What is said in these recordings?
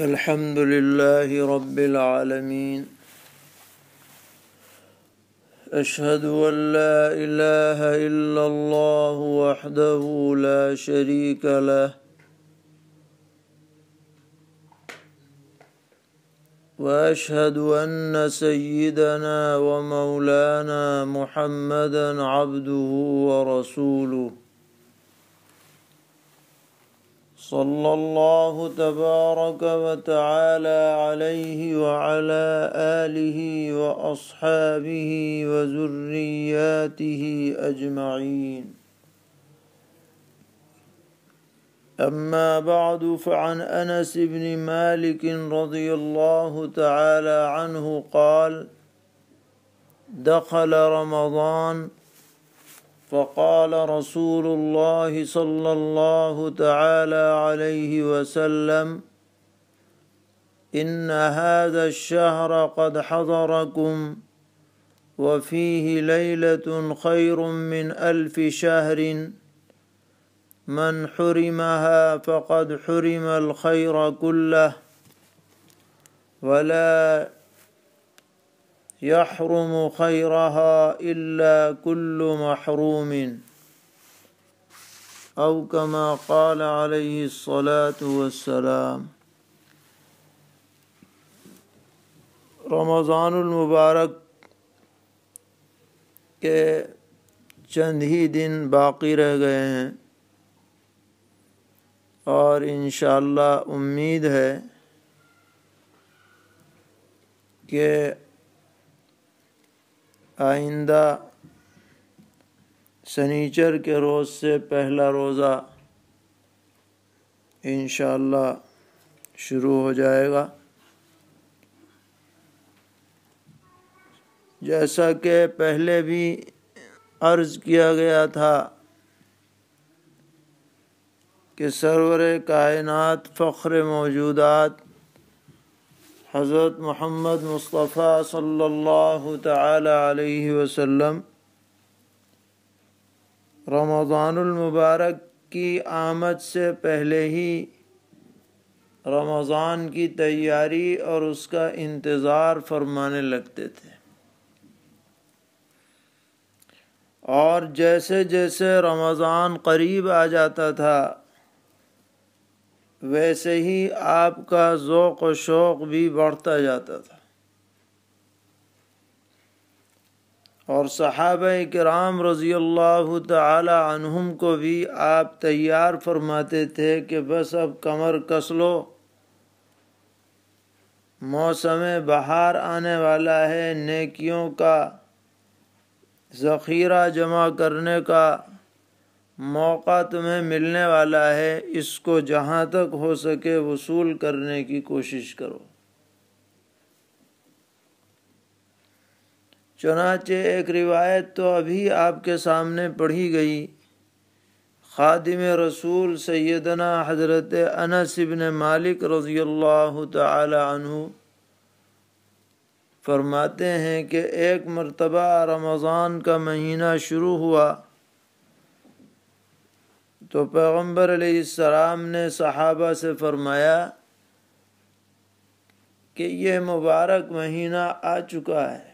الحمد لله رب العالمين أشهد أن لا إله إلا الله وحده لا شريك له وأشهد أن سيدنا ومولانا محمدا عبده ورسوله صلى الله تبارك وتعالى عليه وعلى آله وأصحابه وذرياته أجمعين أما بعد فعن أنس بن مالك رضي الله تعالى عنه قال دخل رمضان فقال رسول الله صلى الله تعالى عليه وسلم ان هذا الشهر قد حضركم وفيه ليله خير من الف شهر من حرمها فقد حرم الخير كله ولا يحرم خيرها إلا كل محروم أو كما قال عليه الصلاة والسلام रमज़ान मुबारक के चंद ही दिन बाकी रह गए हैं और इन उम्मीद है कि आइंदा सनीचर के रोज़ से पहला रोज़ा इन शुरू हो जाएगा जैसा कि पहले भी अर्ज़ किया गया था कि सरवर कायनात फ़ख्र मौजूदात हज़रत मोहम्मद मुस्तफ़ा सल्लल्लाहु ताला अलैहि वसल्लम रमज़ानमबारक की आमद से पहले ही रमज़ान की तैयारी और उसका इंतज़ार फरमाने लगते थे और जैसे जैसे रमज़ान करीब आ जाता था वैसे ही आपका ज़ौक़ व शौक़ भी बढ़ता जाता था और सहाब कराम रज़ी अल्लाह तुम को भी आप तैयार फरमाते थे कि बस अब कमर कस लो मौसम बहार आने वाला है नेकियों का ज़ख़ीरा जमा करने का मौका तुम्हें मिलने वाला है इसको जहाँ तक हो सके वसूल करने की कोशिश करो चुनाचे एक रिवायत तो अभी आपके सामने पढ़ी गई खादिम रसूल सैदना हज़रत अनस मालिक रज़ी अल्लाह फरमाते हैं कि एक मरतबा रमज़ान का महीना शुरू हुआ तो पैगम्बर सलाम ने सहाबा से फरमाया कि यह मुबारक महीना आ चुका है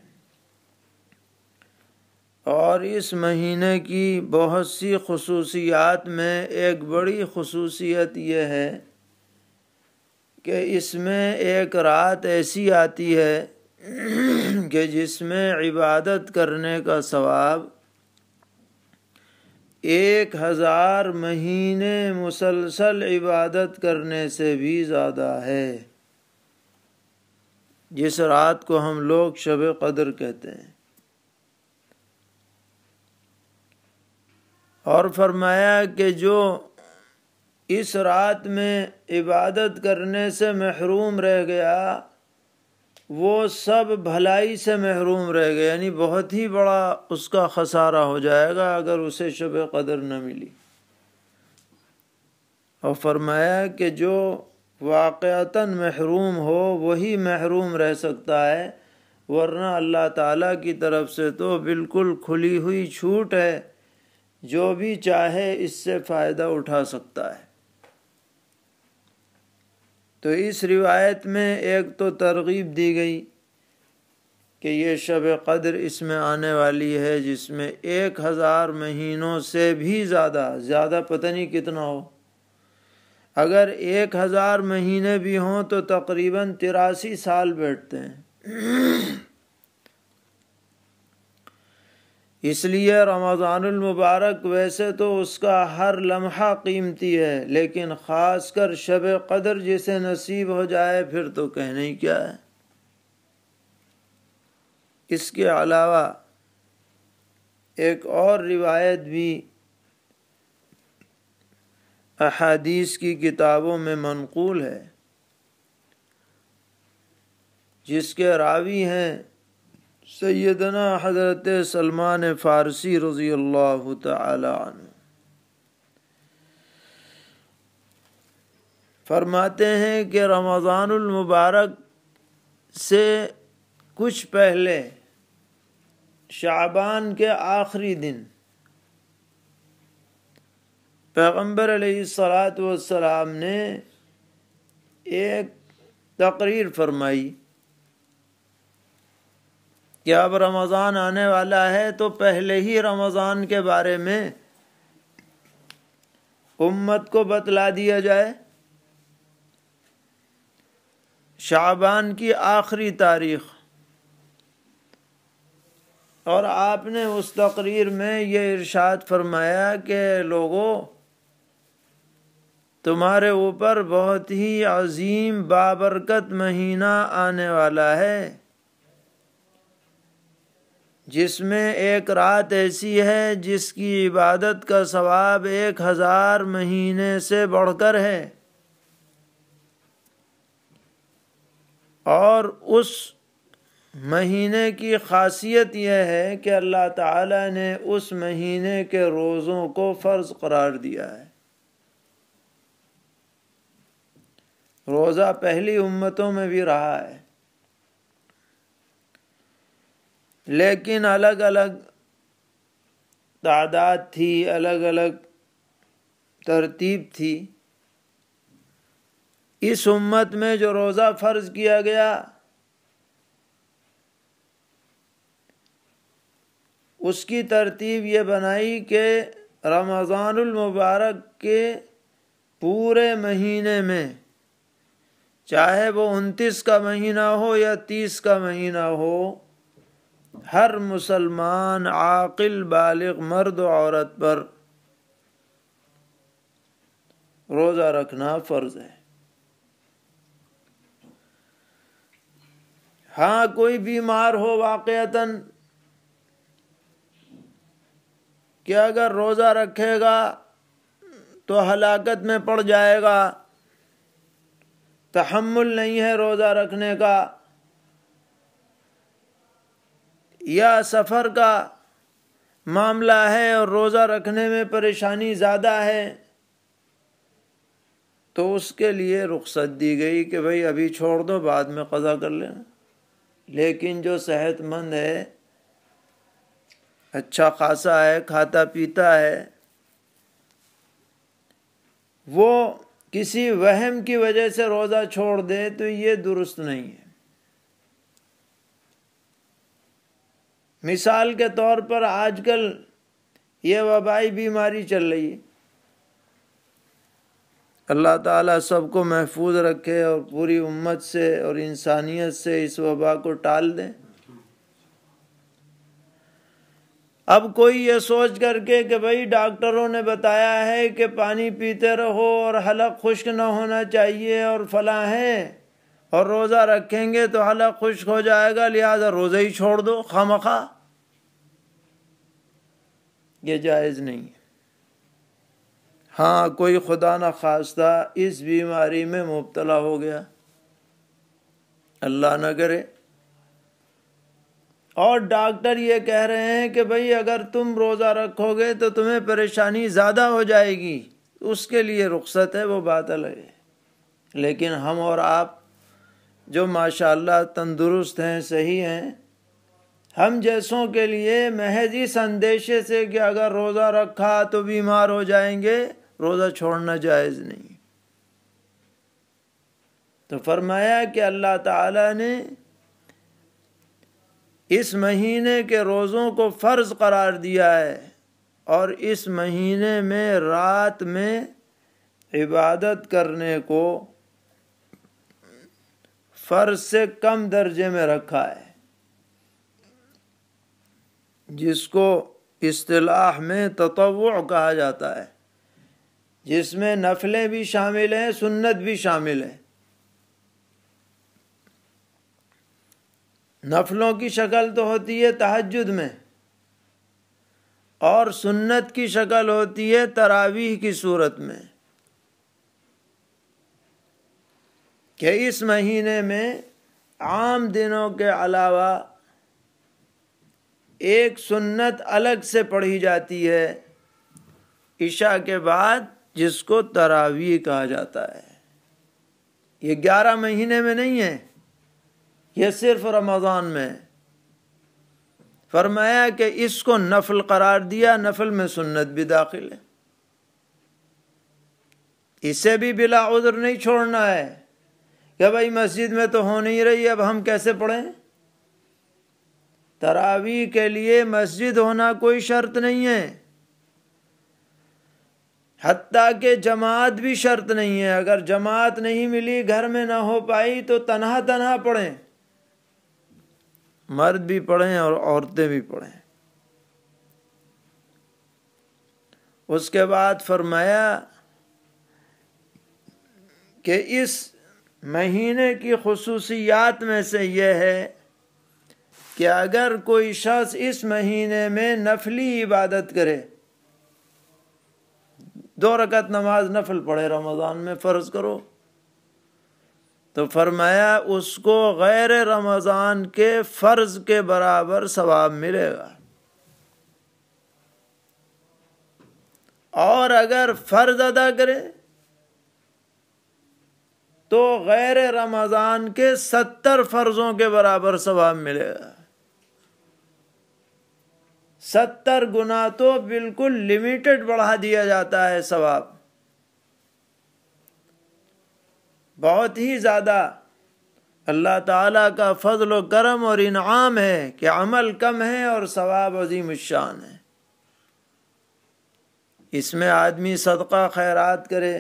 और इस महीने की बहुत सी खसूसियात में एक बड़ी खसूसियत यह है कि इसमें एक रात ऐसी आती है कि जिसमें इबादत करने का सवाब एक हज़ार महीने मुसलसल इबादत करने से भी ज़्यादा है जिस रात को हम लोग शब कदर कहते हैं और फरमाया कि जो इस रात में इबादत करने से महरूम रह गया वो सब भलाई से महरूम रह गए यानी बहुत ही बड़ा उसका खसारा हो जाएगा अगर उसे शब कदर न मिली और फरमाया कि जो वाक़ता महरूम हो वही महरूम रह सकता है वरना अल्लाह ताला की तरफ से तो बिल्कुल खुली हुई छूट है जो भी चाहे इससे फ़ायदा उठा सकता है तो इस रिवायत में एक तो तरगीब दी गई कि ये शब कदर इसमें आने वाली है जिसमें एक हज़ार महीनों से भी ज़्यादा ज़्यादा पता नहीं कितना हो अगर एक हज़ार महीने भी हों तो तकरीबन तिरासी साल बैठते हैं इसलिए मुबारक वैसे तो उसका हर लम्हा कीमती है लेकिन ख़ास कर शब कदर जिसे नसीब हो जाए फिर तो कहने ही क्या है इसके अलावा एक और रिवायत भी अहादीस की किताबों में मनकूल है जिसके रावी हैं सैदना हज़रत सलमान फ़ारसी रज़ी अल्लाह तन हैं कि रमज़ानमबारक से कुछ पहले शाबान के आखिरी दिन पैगम्बर सलात वसलाम ने एक तकरीर फरमाई कि अब रमज़ान आने वाला है तो पहले ही रमज़ान के बारे में उम्मत को बतला दिया जाए शाबान की आखिरी तारीख और आपने उस तकरीर में ये इरशाद फरमाया कि लोगों तुम्हारे ऊपर बहुत ही अजीम बाबरकत महीना आने वाला है जिसमें एक रात ऐसी है जिसकी इबादत का सवाब एक हजार महीने से बढ़कर है और उस महीने की खासियत यह है कि अल्लाह ताला ने उस महीने के रोज़ों को फ़र्ज़ करार दिया है रोज़ा पहली उम्मतों में भी रहा है लेकिन अलग अलग तादाद थी अलग अलग तरतीब थी इस उम्मत में जो रोज़ा फ़र्ज़ किया गया उसकी तरतीब ये बनाई कि मुबारक के पूरे महीने में चाहे वो उनतीस का महीना हो या तीस का महीना हो हर मुसलमान आकिल बालिग मर्द औरत पर रोज़ा रखना फ़र्ज़ है हाँ कोई बीमार हो वाक़ता कि अगर रोज़ा रखेगा तो हलाकत में पड़ जाएगा तहमुल नहीं है रोज़ा रखने का या सफ़र का मामला है और रोज़ा रखने में परेशानी ज़्यादा है तो उसके लिए रुख्सत दी गई कि भाई अभी छोड़ दो बाद में कज़ा कर लें लेकिन जो सेहतमंद है अच्छा खासा है खाता पीता है वो किसी वहम की वजह से रोज़ा छोड़ दे तो ये दुरुस्त नहीं है मिसाल के तौर पर आजकल ये वबाई बीमारी चल रही है अल्लाह ताला सबको महफूज रखे और पूरी उम्मत से और इंसानियत से इस वबा को टाल दें अब कोई ये सोच करके कि भाई डॉक्टरों ने बताया है कि पानी पीते रहो और हलक खुश्क ना होना चाहिए और फला है और रोज़ा रखेंगे तो हला खुश हो जाएगा लिहाजा रोज़ा ही छोड़ दो खम खा ये जायज़ नहीं है हाँ कोई खुदा न खास्ता इस बीमारी में मुबतला हो गया अल्लाह न करे और डॉक्टर ये कह रहे हैं कि भाई अगर तुम रोज़ा रखोगे तो तुम्हें परेशानी ज़्यादा हो जाएगी उसके लिए रुख्सत है वो बात अलग है लेकिन हम और आप जो माशाल्लाह तंदुरुस्त हैं सही हैं हम जैसों के लिए महज इस अंदेशे से कि अगर रोज़ा रखा तो बीमार हो जाएंगे रोज़ा छोड़ना जायज़ नहीं तो फरमाया कि अल्लाह ताला ने इस महीने के रोज़ों को फ़र्ज़ करार दिया है और इस महीने में रात में इबादत करने को फर्ज से कम दर्जे में रखा है जिसको इस्लाह में तत्व कहा जाता है जिसमें नफलें भी शामिल हैं सुन्नत भी शामिल है नफलों की शक्ल तो होती है तहजद में और सुन्नत की शक्ल होती है तरावीह की सूरत में कि इस महीने में आम दिनों के अलावा एक सुन्नत अलग से पढ़ी जाती है ईशा के बाद जिसको तरावी कहा जाता है ये ग्यारह महीने में नहीं है ये सिर्फ रमज़ान में फरमाया कि इसको नफल करार दिया नफल में सुन्नत भी दाखिल है इसे भी बिला उधर नहीं छोड़ना है कि भाई मस्जिद में तो हो नहीं रही अब हम कैसे पढ़ें तरावी के लिए मस्जिद होना कोई शर्त नहीं है हती के जमात भी शर्त नहीं है अगर जमात नहीं मिली घर में ना हो पाई तो तनहा तनहा पढ़ें मर्द भी पढ़ें और औरतें भी पढ़ें उसके बाद फरमाया कि इस महीने की खसूसियात में से यह है कि अगर कोई शख्स इस महीने में नफली इबादत करे दो रकत नमाज नफल पढ़े रमज़ान में फ़र्ज़ करो तो फरमाया उसको गैर रमज़ान के फ़र्ज़ के बराबर सवाब मिलेगा और अगर फ़र्ज़ अदा करे तो गैर रमज़ान के सत्तर फ़र्ज़ों के बराबर सवाब मिलेगा सत्तर गुना तो बिल्कुल लिमिटेड बढ़ा दिया जाता है सवाब बहुत ही ज़्यादा अल्लाह ताला का फजल करम और इनाम है कि अमल कम है और सवाब अजीम शान है इसमें आदमी सदका खैरात करे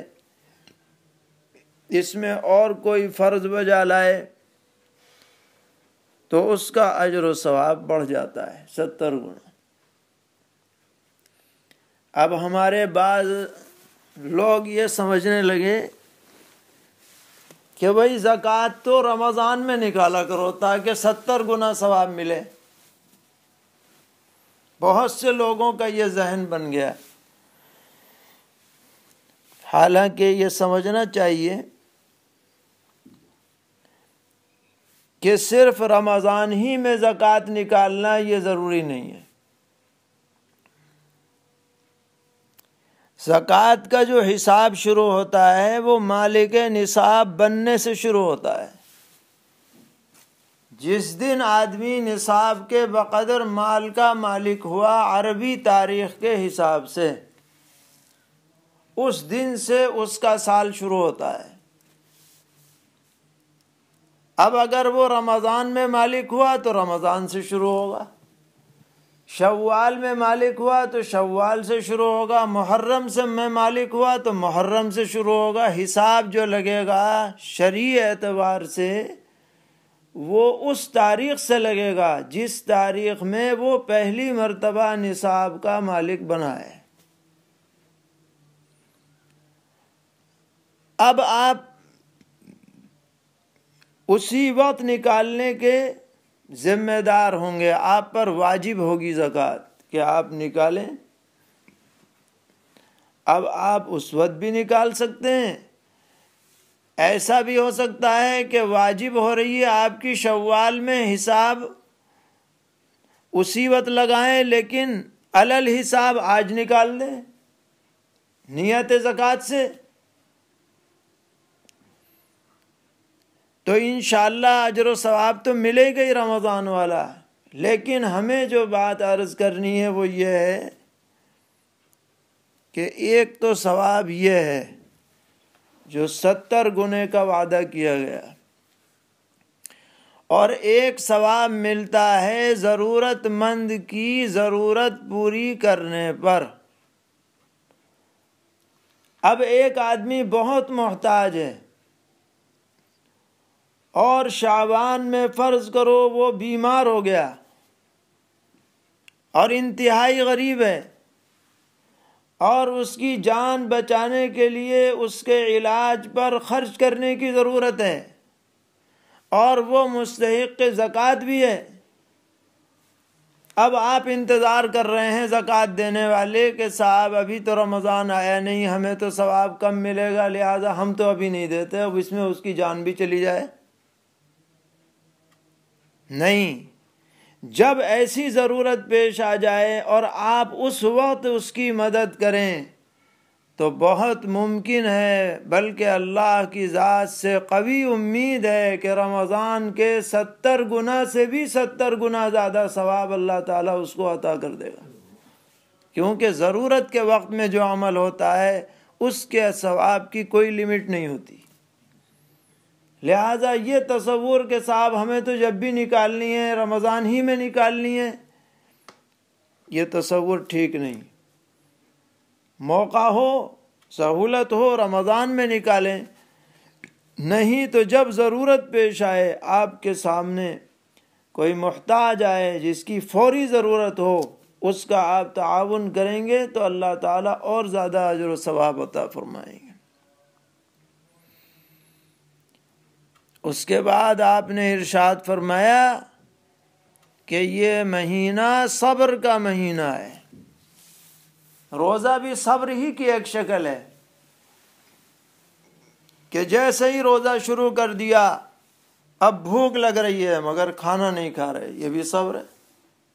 इसमें और कोई फ़र्ज बजा लाए तो उसका अजर सवाब बढ़ जाता है सत्तर गुण अब हमारे बाद लोग ये समझने लगे कि भाई जक़ात तो रमज़ान में निकाला करो ताकि सत्तर गुना सवाब मिले बहुत से लोगों का ये जहन बन गया हालांकि ये समझना चाहिए कि सिर्फ रमज़ान ही में ज़क़़त निकालना ये ज़रूरी नहीं है ज़क़़त का जो हिसाब शुरू होता है वो मालिक निसाब बनने से शुरू होता है जिस दिन आदमी निसाब के बकदर माल का मालिक हुआ अरबी तारीख के हिसाब से उस दिन से उसका साल शुरू होता है अब अगर वो रमज़ान में मालिक हुआ तो रमज़ान से शुरू होगा शवाल में मालिक हुआ तो शवाल से शुरू होगा मुहर्रम से में मालिक हुआ तो मुहर्रम से शुरू होगा हिसाब जो लगेगा शरी एतवार से वो उस तारीख से लगेगा जिस तारीख में वो पहली मरतबा निसाब का मालिक बना है अब आप उसी वक्त निकालने के जिम्मेदार होंगे आप पर वाजिब होगी जक़ात कि आप निकालें अब आप उस वक्त भी निकाल सकते हैं ऐसा भी हो सकता है कि वाजिब हो रही है आपकी शवाल में हिसाब उसी वक्त लगाएं लेकिन अलल हिसाब आज निकाल दें नियत ज़क़ात से तो इन अजर सवाब तो मिलेगा ही रमज़ान वाला लेकिन हमें जो बात अर्ज़ करनी है वो ये है कि एक तो सवाब ये है जो सत्तर गुने का वादा किया गया और एक सवाब मिलता है ज़रूरतमंद की ज़रूरत पूरी करने पर अब एक आदमी बहुत मोहताज है और शाबान में फ़र्ज़ करो वो बीमार हो गया और इंतहाई गरीब है और उसकी जान बचाने के लिए उसके इलाज पर ख़र्च करने की ज़रूरत है और वो मुस्तक ज़क़़त भी है अब आप इंतज़ार कर रहे हैं ज़क़़त देने वाले कि साहब अभी तो रमज़ान आया नहीं हमें तो सवाब कम मिलेगा लिहाजा हम तो अभी नहीं देते अब इसमें उसकी जान भी चली जाए नहीं जब ऐसी ज़रूरत पेश आ जाए और आप उस वक्त उसकी मदद करें तो बहुत मुमकिन है बल्कि अल्लाह की ज़ात से कभी उम्मीद है कि रमज़ान के सत्तर गुना से भी सत्तर गुना ज़्यादा सवाब अल्लाह ताला उसको अता कर देगा क्योंकि ज़रूरत के वक्त में जो अमल होता है उसके सवाब की कोई लिमिट नहीं होती लिहाजा ये तस्वूर के साहब हमें तो जब भी निकालनी है रमज़ान ही में निकालनी है ये तस्वूर ठीक नहीं मौका हो सहूलत हो रमज़ान में निकालें नहीं तो जब ज़रूरत पेश आए आपके सामने कोई मोहताज आए जिसकी फौरी ज़रूरत हो उसका आप ताउन करेंगे तो अल्लाह ताला और ज़्यादा अजर सवाब अता फरमाएंगे उसके बाद आपने इरशाद फरमाया कि ये महीना सब्र का महीना है रोज़ा भी सब्र ही की एक शक्ल है कि जैसे ही रोज़ा शुरू कर दिया अब भूख लग रही है मगर खाना नहीं खा रहे ये भी सब्र है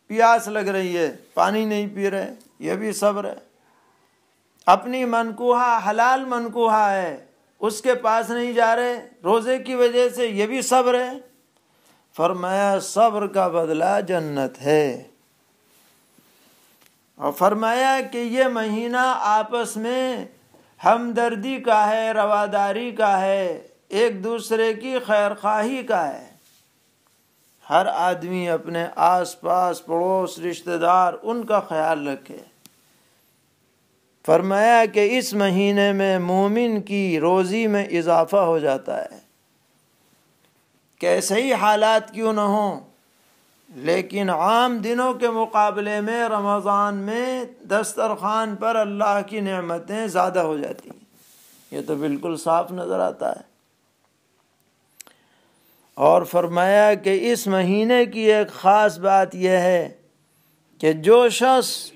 प्यास लग रही है पानी नहीं पी रहे ये भी सब्र है अपनी मनकूहा हलाल मनकूहा है उसके पास नहीं जा रहे रोज़े की वजह से ये भी सब्र है फरमाया सब्र का बदला जन्नत है और फरमाया कि ये महीना आपस में हमदर्दी का है रवादारी का है एक दूसरे की खैर खाही का है हर आदमी अपने आस पास पड़ोस रिश्तेदार उनका ख्याल रखे फरमाया कि इस महीने में मोमिन की रोज़ी में इजाफा हो जाता है कैसे ही हालात क्यों ना हों लेकिन आम दिनों के मुकाबले में रमज़ान में दस्तरखान पर अल्लाह की नेमतें ज़्यादा हो जाती हैं ये तो बिल्कुल साफ नज़र आता है और फरमाया कि इस महीने की एक ख़ास बात यह है कि जो शख्स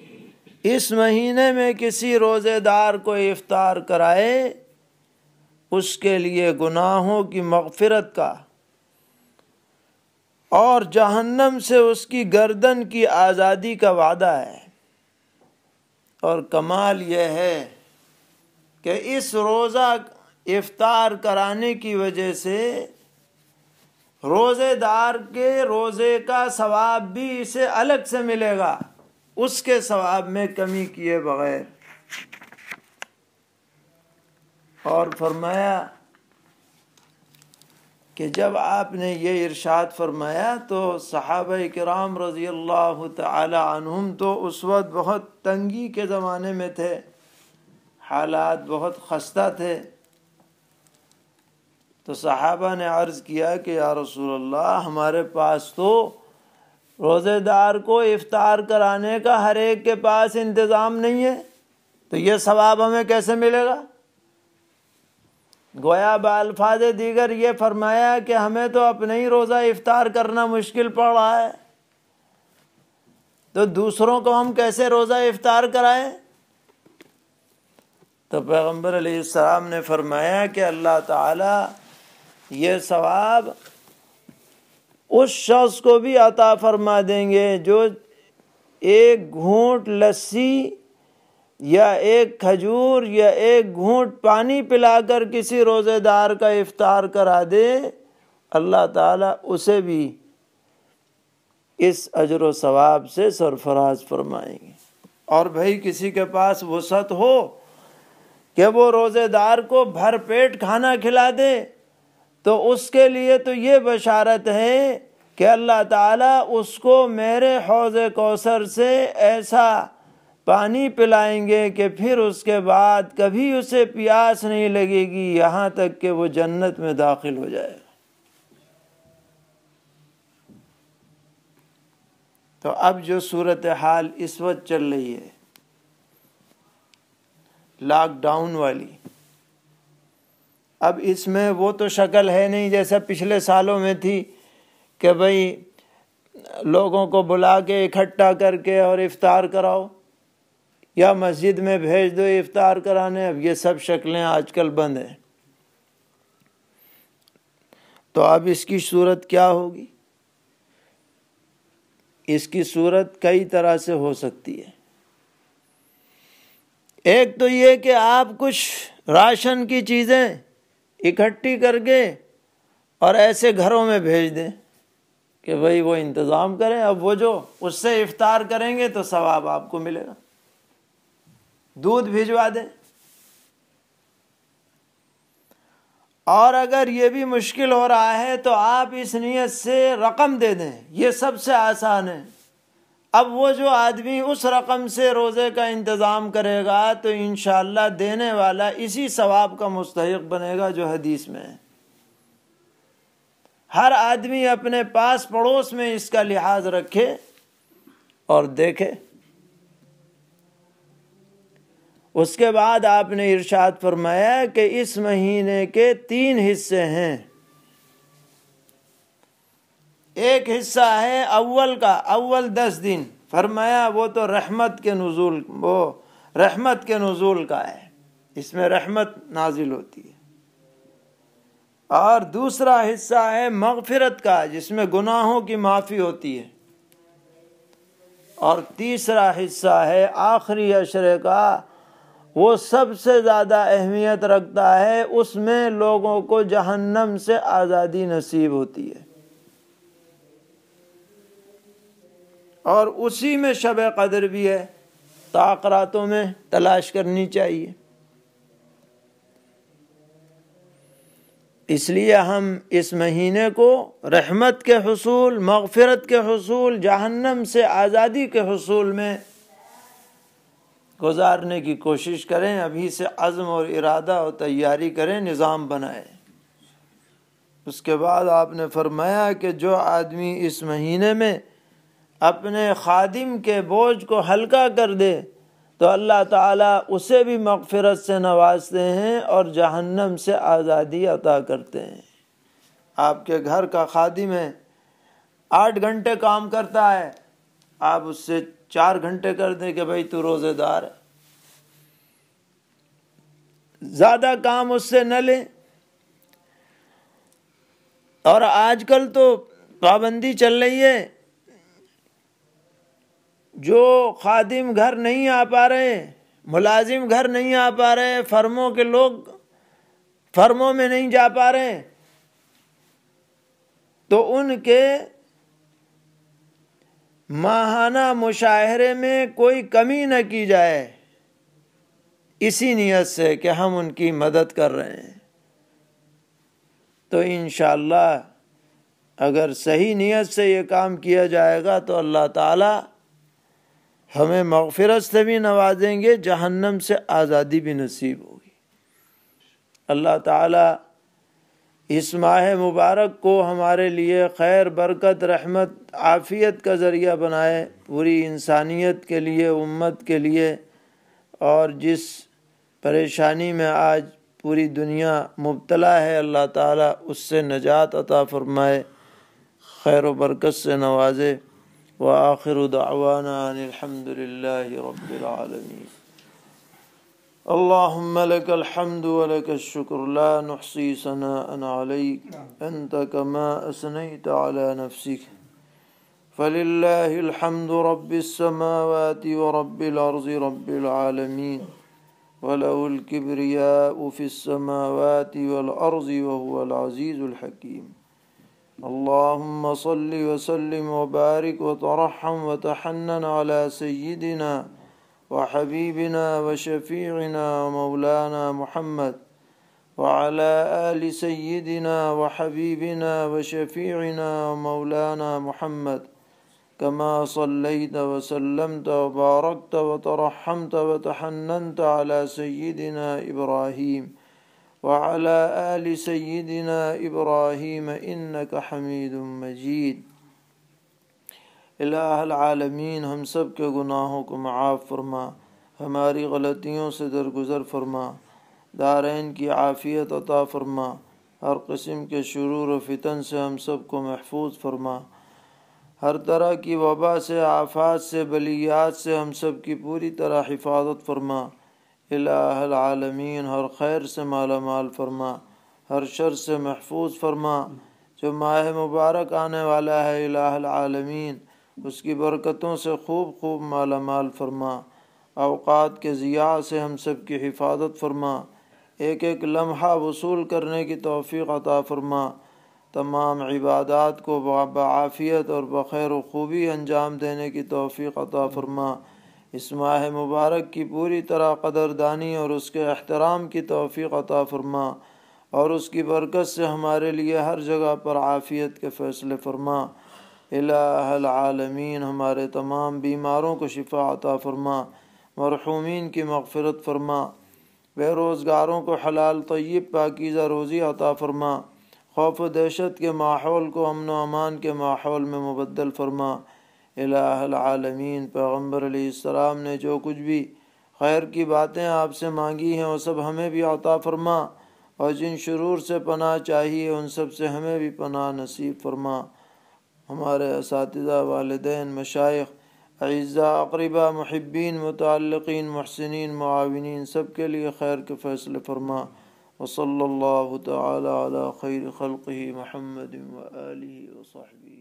इस महीने में किसी रोज़ेदार को इफ्तार कराए उसके लिए गुनाहों की मगफरत का और जहन्नम से उसकी गर्दन की आज़ादी का वादा है और कमाल यह है कि इस रोज़ा इफ्तार कराने की वजह से रोज़ेदार के रोज़े का सवाब भी इसे अलग से मिलेगा उसके सवाब में कमी किए बगैर और फरमाया कि जब आपने ये इरशाद फरमाया तो साहब कराम रज़ी अल्लाह तुम तो उस वक्त बहुत तंगी के ज़माने में थे हालात बहुत खस्ता थे तो सहाबा ने अर्ज़ किया कि या रसूल अल्लाह हमारे पास तो रोज़ेदार को इफ़ार कराने का हर एक के पास इंतज़ाम नहीं है तो ये सवाब हमें कैसे मिलेगा गोया बालफाज दीगर ये फरमाया कि हमें तो अपने ही रोज़ा इफ़ार करना मुश्किल पड़ रहा है तो दूसरों को हम कैसे रोज़ा इफ़ार कराएं तो पैगम्बर ने फरमाया कि अल्लाह ताला ये सवाब उस शख्स को भी अता फरमा देंगे जो एक घूंट लस्सी या एक खजूर या एक घूंट पानी पिलाकर किसी रोज़ेदार का इफ्तार करा दे अल्लाह ताला उसे भी इस अजर सवाब से सरफराज फरमाएंगे और भाई किसी के पास वसत हो कि वो रोज़ेदार को भरपेट खाना खिला दे तो उसके लिए तो ये बशारत है कि अल्लाह ताला उसको मेरे हौज कौसर से ऐसा पानी पिलाएंगे कि फिर उसके बाद कभी उसे प्यास नहीं लगेगी यहाँ तक कि वो जन्नत में दाखिल हो जाएगा तो अब जो सूरत हाल इस वक्त चल रही है लॉकडाउन वाली अब इसमें वो तो शक्ल है नहीं जैसा पिछले सालों में थी कि भाई लोगों को बुला के इकट्ठा करके और इफ्तार कराओ या मस्जिद में भेज दो इफ्तार कराने अब ये सब शक्लें आजकल बंद हैं तो अब इसकी सूरत क्या होगी इसकी सूरत कई तरह से हो सकती है एक तो ये कि आप कुछ राशन की चीज़ें इकट्ठी करके और ऐसे घरों में भेज दें कि भाई वो इंतज़ाम करें अब वो जो उससे इफ्तार करेंगे तो सवाब आपको मिलेगा दूध भिजवा दें और अगर ये भी मुश्किल हो रहा है तो आप इस नीयत से रकम दे दें ये सबसे आसान है अब वो जो आदमी उस रकम से रोज़े का इंतज़ाम करेगा तो इन देने वाला इसी सवाब का मुस्तक बनेगा जो हदीस में है हर आदमी अपने पास पड़ोस में इसका लिहाज रखे और देखे उसके बाद आपने इरशाद फरमाया कि इस महीने के तीन हिस्से हैं एक हिस्सा है अव्वल का अव्वल दस दिन फरमाया वो तो रहमत के नज़ूल वो रहमत के नज़ूल का है इसमें रहमत नाजिल होती है और दूसरा हिस्सा है मगफिरत का जिसमें गुनाहों की माफ़ी होती है और तीसरा हिस्सा है आखिरी अशरे का वो सबसे ज़्यादा अहमियत रखता है उसमें लोगों को जहन्नम से आज़ादी नसीब होती है और उसी में शब कदर भी है ताकरातों में तलाश करनी चाहिए इसलिए हम इस महीने को रहमत के हसूल मगफरत के हसूल जहन्नम से आज़ादी के हसूल में गुजारने की कोशिश करें अभी से अज़म और इरादा और तैयारी करें निज़ाम बनाएं उसके बाद आपने फरमाया कि जो आदमी इस महीने में अपने खादिम के बोझ को हल्का कर दे तो अल्लाह ताला उसे भी मगफरत से नवाजते हैं और जहन्नम से आज़ादी अता करते हैं आपके घर का खादिम है आठ घंटे काम करता है आप उससे चार घंटे कर दें कि भाई तू रोज़ेदार है ज़्यादा काम उससे न लें और आजकल तो पाबंदी चल रही है जो खादिम घर नहीं आ पा रहे मुलाजिम घर नहीं आ पा रहे फर्मों के लोग फर्मों में नहीं जा पा रहे तो उनके माहाना मुशाहरे में कोई कमी न की जाए इसी नीयत से कि हम उनकी मदद कर रहे हैं तो इन अगर सही नीयत से ये काम किया जाएगा तो अल्लाह ताला हमें मगफरत से भी नवाजेंगे जहन्नम से आज़ादी भी नसीब होगी अल्लाह ताला इस माह मुबारक को हमारे लिए खैर बरकत रहमत आफ़ियत का ज़रिया बनाए पूरी इंसानियत के लिए उम्मत के लिए और जिस परेशानी में आज पूरी दुनिया मुबतला है अल्लाह ताला उससे नजात अता फरमाए खैर बरकत से नवाजे وآخر دعوانا أن الحمد لله رب العالمين اللهم لك الحمد ولك الشكر لا نحصي ثناء عليك أنت كما أثنيت على نفسك فلله الحمد رب السماوات ورب الأرض رب العالمين وله الكبرياء في السماوات والأرض وهو العزيز الحكيم اللهم صل وسلم وبارك وترحم وتحنن على سيدنا وحبيبنا وشفيعنا ومولانا محمد وعلى آل سيدنا وحبيبنا وشفيعنا ومولانا محمد كما صليت وسلمت وباركت وترحمت وتحننت على سيدنا إبراهيم وعلى آل سيدنا إبراهيم إنك حميد مجيد इलाह العالمین हम सब के गुनाहों को माफ़ फरमा हमारी गलतियों से दरगुजर फरमा दारैन की आफ़ियत अता फरमा हर किस्म के शुरू व फितन से हम सब को महफूज फरमा हर तरह की वबा से आफात से बलियात से हम सब की पूरी तरह हिफाजत फरमा इलामीन हर खैर से माला माल फरमा हर शर से महफूज फरमा जो माह मुबारक आने वाला है आलमीन उसकी बरकतों से खूब खूब माला माल फरमा अवकात के ज़िया से हम सब की हिफाजत फरमा एक एक लम्हा वसूल करने की तोफ़ी अता फरमा तमाम इबादत को बाफ़ियत और बखैर खूबी अंजाम देने की तोफ़ी अता फरमा इस माह मुबारक की पूरी तरह कदरदानी और उसके अहतराम की तोफ़ी अता फरमा और उसकी बरकत से हमारे लिए हर जगह पर आफ़ियत के फैसले फरमा अलामीन हमारे तमाम बीमारों को शिफा अता फरमा मरहूमिन की मगफरत फरमा बेरोज़गारों को हलाल तयब पाकिज़ा रोज़ी अता फरमा खौफ दहशत के माहौल को अमन अमान के माहौल में मुबदल फरमा आलमीन पैगम्बर आसमाम ने जो कुछ भी खैर की बातें आपसे मांगी हैं वो सब हमें भी अता फरमा और जिन शुरू से पनाह चाहिए उन सब से हमें भी पनाह नसीब फरमा हमारे इस वालदेन मशाइ अज़ा अकरबा महब्बीन मुतलकिन महसिन मावन सब के लिए खैर के फैसले फरमा वसल तैर खल वसाबी